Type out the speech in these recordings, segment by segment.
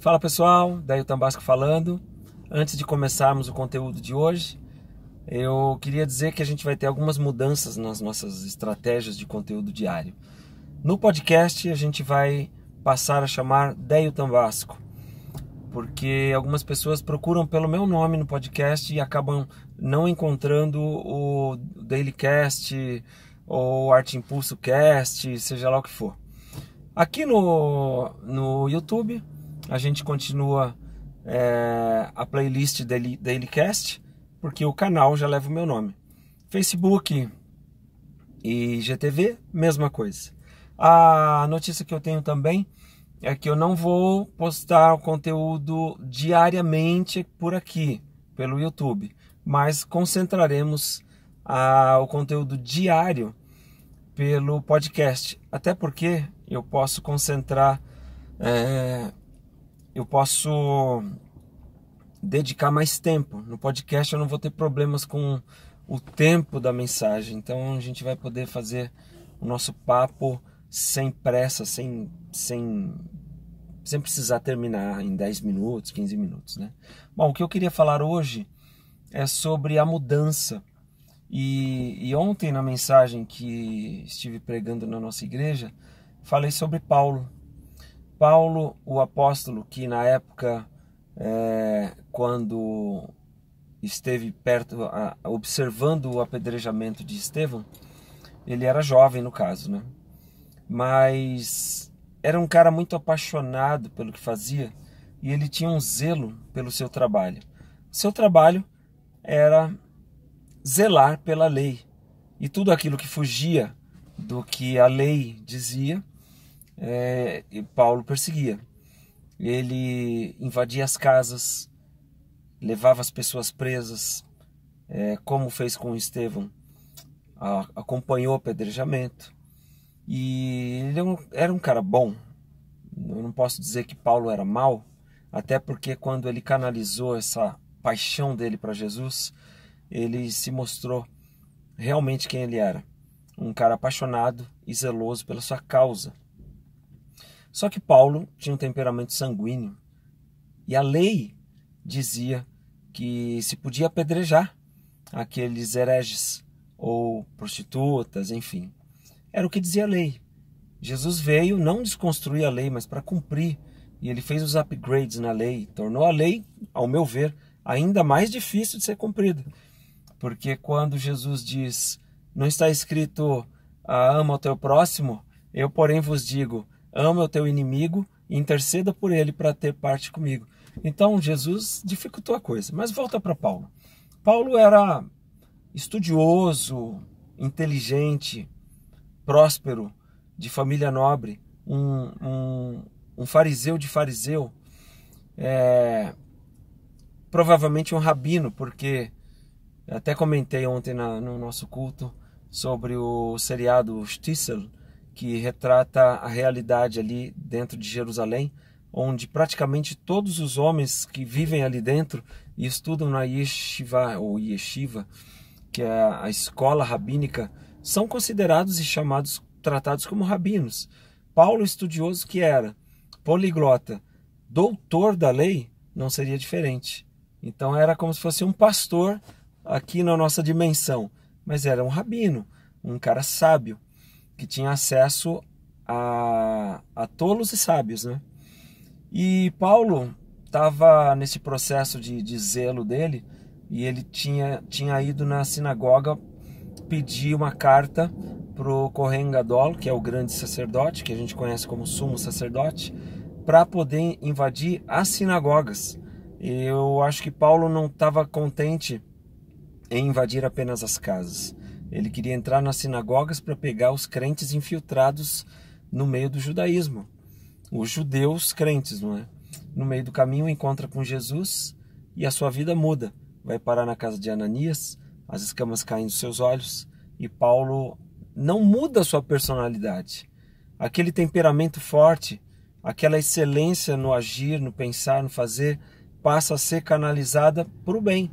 Fala pessoal, Daí Tambasco falando. Antes de começarmos o conteúdo de hoje, eu queria dizer que a gente vai ter algumas mudanças nas nossas estratégias de conteúdo diário. No podcast a gente vai passar a chamar Deio Tambasco, porque algumas pessoas procuram pelo meu nome no podcast e acabam não encontrando o Dailycast ou Arte Impulso Cast, seja lá o que for. Aqui no, no YouTube a gente continua é, a playlist Daily, Dailycast, porque o canal já leva o meu nome. Facebook e GTV, mesma coisa. A notícia que eu tenho também é que eu não vou postar o conteúdo diariamente por aqui, pelo YouTube, mas concentraremos a, o conteúdo diário pelo podcast. Até porque eu posso concentrar é, eu posso dedicar mais tempo. No podcast eu não vou ter problemas com o tempo da mensagem, então a gente vai poder fazer o nosso papo sem pressa, sem, sem, sem precisar terminar em 10 minutos, 15 minutos. Né? Bom, o que eu queria falar hoje é sobre a mudança. E, e ontem, na mensagem que estive pregando na nossa igreja, falei sobre Paulo Paulo, o apóstolo, que na época, é, quando esteve perto, observando o apedrejamento de Estevão, ele era jovem no caso, né? Mas era um cara muito apaixonado pelo que fazia e ele tinha um zelo pelo seu trabalho. Seu trabalho era zelar pela lei e tudo aquilo que fugia do que a lei dizia, é, Paulo perseguia. Ele invadia as casas, levava as pessoas presas, é, como fez com Estevão, a, acompanhou o apedrejamento. E ele é era um cara bom. Eu não posso dizer que Paulo era mau, até porque quando ele canalizou essa paixão dele para Jesus, ele se mostrou realmente quem ele era um cara apaixonado e zeloso pela sua causa. Só que Paulo tinha um temperamento sanguíneo e a lei dizia que se podia apedrejar aqueles hereges ou prostitutas, enfim. Era o que dizia a lei. Jesus veio não desconstruir a lei, mas para cumprir. E ele fez os upgrades na lei, tornou a lei, ao meu ver, ainda mais difícil de ser cumprida. Porque quando Jesus diz, não está escrito, ah, ama o teu próximo, eu, porém, vos digo, ama o teu inimigo e interceda por ele para ter parte comigo. Então Jesus dificultou a coisa. Mas volta para Paulo. Paulo era estudioso, inteligente, próspero, de família nobre, um, um, um fariseu de fariseu, é, provavelmente um rabino, porque até comentei ontem na, no nosso culto sobre o seriado Stissel, que retrata a realidade ali dentro de Jerusalém, onde praticamente todos os homens que vivem ali dentro e estudam na yeshiva ou yeshiva, que é a escola rabínica, são considerados e chamados tratados como rabinos. Paulo, estudioso que era, poliglota, doutor da lei, não seria diferente. Então era como se fosse um pastor aqui na nossa dimensão, mas era um rabino, um cara sábio que tinha acesso a, a tolos e sábios, né? E Paulo estava nesse processo de, de zelo dele e ele tinha, tinha ido na sinagoga pedir uma carta pro Kohen Gadol, que é o grande sacerdote, que a gente conhece como sumo sacerdote, para poder invadir as sinagogas. Eu acho que Paulo não estava contente em invadir apenas as casas. Ele queria entrar nas sinagogas para pegar os crentes infiltrados no meio do judaísmo, os judeus crentes, não é? No meio do caminho encontra com Jesus e a sua vida muda. Vai parar na casa de Ananias, as escamas caem dos seus olhos e Paulo não muda a sua personalidade. Aquele temperamento forte, aquela excelência no agir, no pensar, no fazer, passa a ser canalizada para o bem,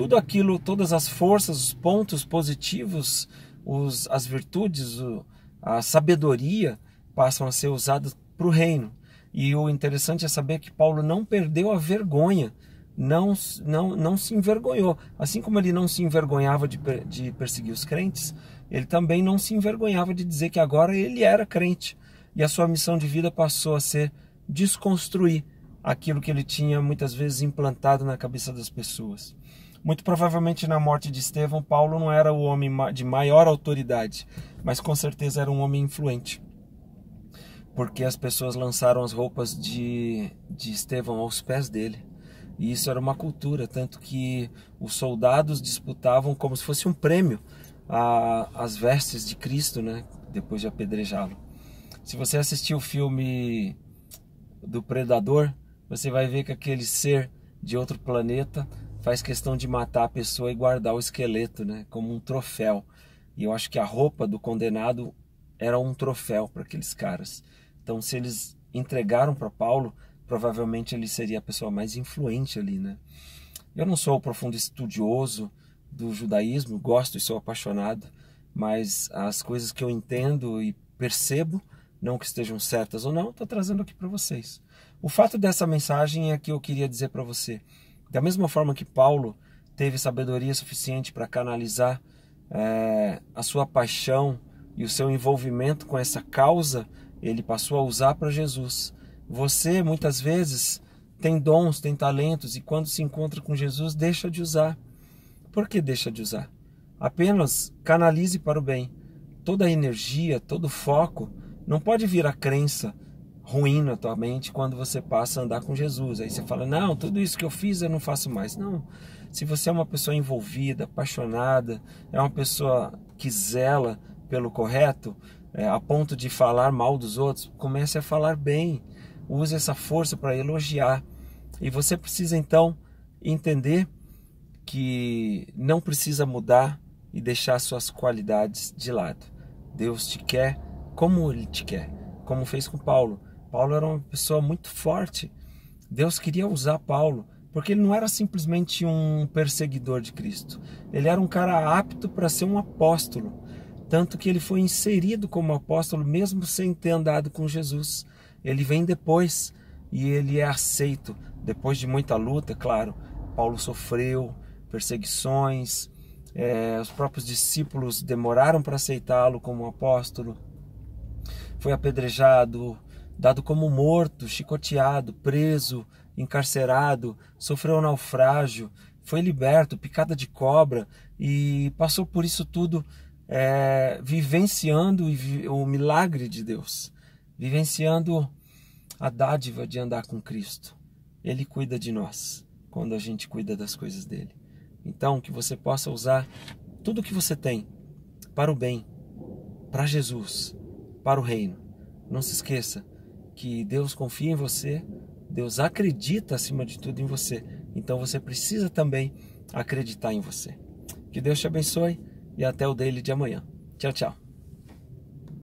tudo aquilo, todas as forças, os pontos positivos, os, as virtudes, o, a sabedoria passam a ser usadas para o reino. E o interessante é saber que Paulo não perdeu a vergonha, não, não, não se envergonhou. Assim como ele não se envergonhava de, de perseguir os crentes, ele também não se envergonhava de dizer que agora ele era crente. E a sua missão de vida passou a ser desconstruir aquilo que ele tinha muitas vezes implantado na cabeça das pessoas. Muito provavelmente na morte de Estevão, Paulo não era o homem de maior autoridade, mas com certeza era um homem influente. Porque as pessoas lançaram as roupas de, de Estevão aos pés dele. E isso era uma cultura, tanto que os soldados disputavam como se fosse um prêmio a, as vestes de Cristo, né? Depois de apedrejá-lo. Se você assistir o filme do Predador, você vai ver que aquele ser de outro planeta faz questão de matar a pessoa e guardar o esqueleto, né, como um troféu. E eu acho que a roupa do condenado era um troféu para aqueles caras. Então, se eles entregaram para Paulo, provavelmente ele seria a pessoa mais influente ali, né? Eu não sou o profundo estudioso do judaísmo, gosto e sou apaixonado, mas as coisas que eu entendo e percebo, não que estejam certas ou não, estou trazendo aqui para vocês. O fato dessa mensagem é que eu queria dizer para você da mesma forma que Paulo teve sabedoria suficiente para canalizar é, a sua paixão e o seu envolvimento com essa causa, ele passou a usar para Jesus. Você muitas vezes tem dons, tem talentos e quando se encontra com Jesus, deixa de usar. Por que deixa de usar? Apenas canalize para o bem. Toda a energia, todo o foco não pode vir à crença ruim na tua mente quando você passa a andar com Jesus. Aí você fala: "Não, tudo isso que eu fiz eu não faço mais". Não. Se você é uma pessoa envolvida, apaixonada, é uma pessoa que zela pelo correto, é, a ponto de falar mal dos outros, comece a falar bem. Use essa força para elogiar. E você precisa então entender que não precisa mudar e deixar suas qualidades de lado. Deus te quer como ele te quer, como fez com Paulo. Paulo era uma pessoa muito forte. Deus queria usar Paulo, porque ele não era simplesmente um perseguidor de Cristo. Ele era um cara apto para ser um apóstolo, tanto que ele foi inserido como apóstolo mesmo sem ter andado com Jesus. Ele vem depois e ele é aceito depois de muita luta, claro. Paulo sofreu perseguições, é, os próprios discípulos demoraram para aceitá-lo como apóstolo. Foi apedrejado, dado como morto, chicoteado, preso, encarcerado, sofreu um naufrágio, foi liberto, picada de cobra e passou por isso tudo é, vivenciando o milagre de Deus, vivenciando a dádiva de andar com Cristo. Ele cuida de nós quando a gente cuida das coisas dele. Então, que você possa usar tudo que você tem para o bem, para Jesus, para o reino. Não se esqueça que Deus confia em você, Deus acredita acima de tudo em você. Então você precisa também acreditar em você. Que Deus te abençoe e até o dele de amanhã. Tchau, tchau.